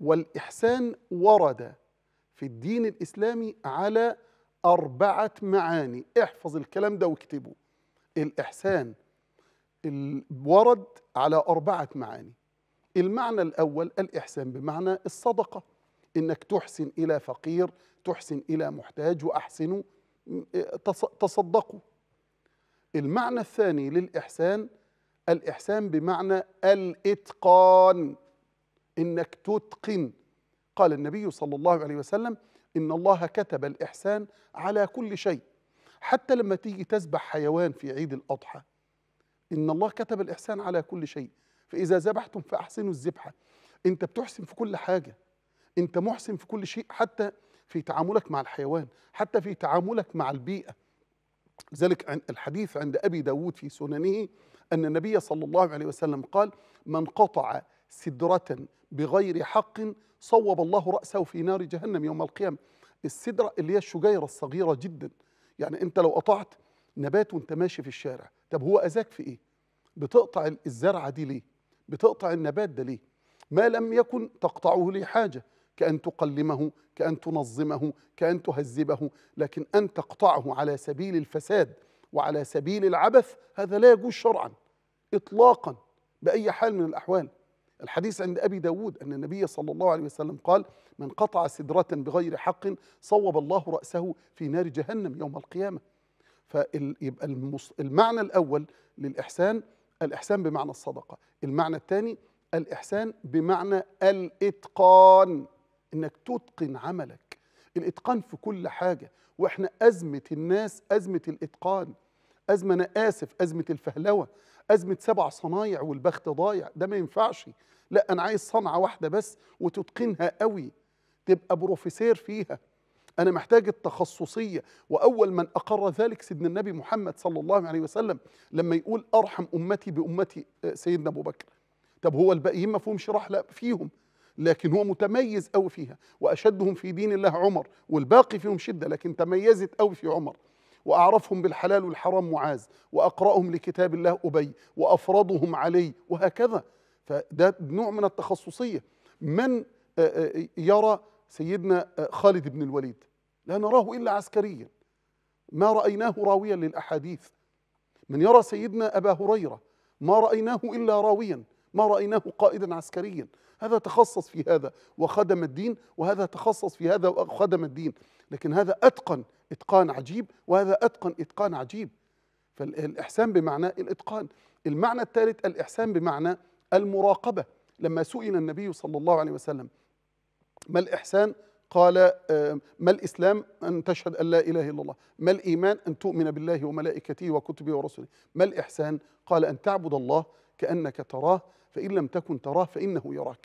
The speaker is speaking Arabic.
والإحسان ورد في الدين الإسلامي على أربعة معاني احفظ الكلام ده واكتبه الإحسان ورد على أربعة معاني المعنى الأول الإحسان بمعنى الصدقة إنك تحسن إلى فقير تحسن إلى محتاج وأحسنوا تصدقوا المعنى الثاني للإحسان الإحسان بمعنى الإتقان انك تتقن قال النبي صلى الله عليه وسلم ان الله كتب الاحسان على كل شيء حتى لما تيجي تذبح حيوان في عيد الاضحى ان الله كتب الاحسان على كل شيء فاذا ذبحتم فاحسنوا الذبحه انت بتحسن في كل حاجه انت محسن في كل شيء حتى في تعاملك مع الحيوان حتى في تعاملك مع البيئه لذلك الحديث عند ابي داود في سننه ان النبي صلى الله عليه وسلم قال من قطع سدرة بغير حق صوب الله رأسه في نار جهنم يوم القيامة السدرة اللي هي الشجيرة الصغيرة جدا يعني أنت لو قطعت نبات وأنت ماشي في الشارع طب هو أذاك في إيه؟ بتقطع الزرعة دي ليه؟ بتقطع النبات ده ليه؟ ما لم يكن تقطعه لي حاجة كأن تقلمه كأن تنظمه كأن تهذبه لكن أن تقطعه على سبيل الفساد وعلى سبيل العبث هذا لا يجوز شرعا إطلاقا بأي حال من الأحوال الحديث عند أبي داود أن النبي صلى الله عليه وسلم قال من قطع سدرة بغير حق صوب الله رأسه في نار جهنم يوم القيامة فيبقى المعنى الأول للإحسان الإحسان بمعنى الصدقة المعنى الثاني الإحسان بمعنى الإتقان إنك تتقن عملك الإتقان في كل حاجة وإحنا أزمة الناس أزمة الإتقان أزمة أنا آسف أزمة الفهلوة أزمة سبع صنايع والبخت ضايع ده ما ينفعش لا أنا عايز صنعة واحدة بس وتتقنها قوي تبقى بروفيسير فيها أنا محتاج التخصصية وأول من أقر ذلك سيدنا النبي محمد صلى الله عليه وسلم لما يقول أرحم أمتي بأمتي آه، سيدنا أبو بكر طب هو الباقيين ما فيهمش رحلة فيهم لكن هو متميز قوي فيها وأشدهم في دين الله عمر والباقي فيهم شدة لكن تميزت قوي في عمر وأعرفهم بالحلال والحرام معاذ وأقرأهم لكتاب الله أبي وأفرضهم علي وهكذا فده نوع من التخصصية من آه، آه، يرى سيدنا آه، خالد بن الوليد لا نراه إلا عسكريا ما رأيناه راويا للأحاديث من يرى سيدنا أبا هريرة ما رأيناه إلا راويا ما رأيناه قائدا عسكريا هذا تخصص في هذا وخدم الدين وهذا تخصص في هذا وخدم الدين لكن هذا أتقن إتقان عجيب وهذا أتقن إتقان عجيب فالإحسان بمعنى الإتقان المعنى الثالث الإحسان بمعنى المراقبة لما سئل النبي صلى الله عليه وسلم ما الإحسان قال آه، ما الإسلام أن تشهد أن لا إله إلا الله ما الإيمان أن تؤمن بالله وملائكته وكتبه ورسله ما الإحسان قال أن تعبد الله كأنك تراه فإن لم تكن تراه فإنه يراك